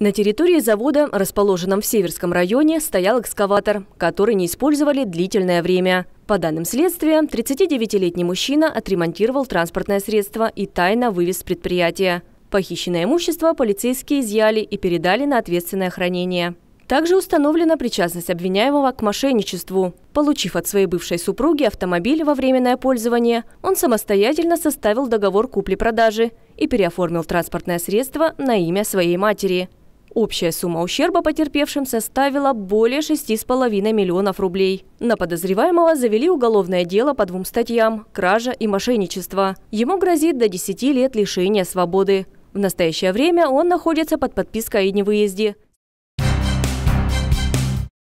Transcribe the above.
На территории завода, расположенном в Северском районе, стоял экскаватор, который не использовали длительное время. По данным следствия, 39-летний мужчина отремонтировал транспортное средство и тайно вывез с предприятия. Похищенное имущество полицейские изъяли и передали на ответственное хранение. Также установлена причастность обвиняемого к мошенничеству. Получив от своей бывшей супруги автомобиль во временное пользование, он самостоятельно составил договор купли-продажи и переоформил транспортное средство на имя своей матери – Общая сумма ущерба потерпевшим составила более 6,5 миллионов рублей. На подозреваемого завели уголовное дело по двум статьям – кража и мошенничество. Ему грозит до 10 лет лишения свободы. В настоящее время он находится под подпиской о невыезде.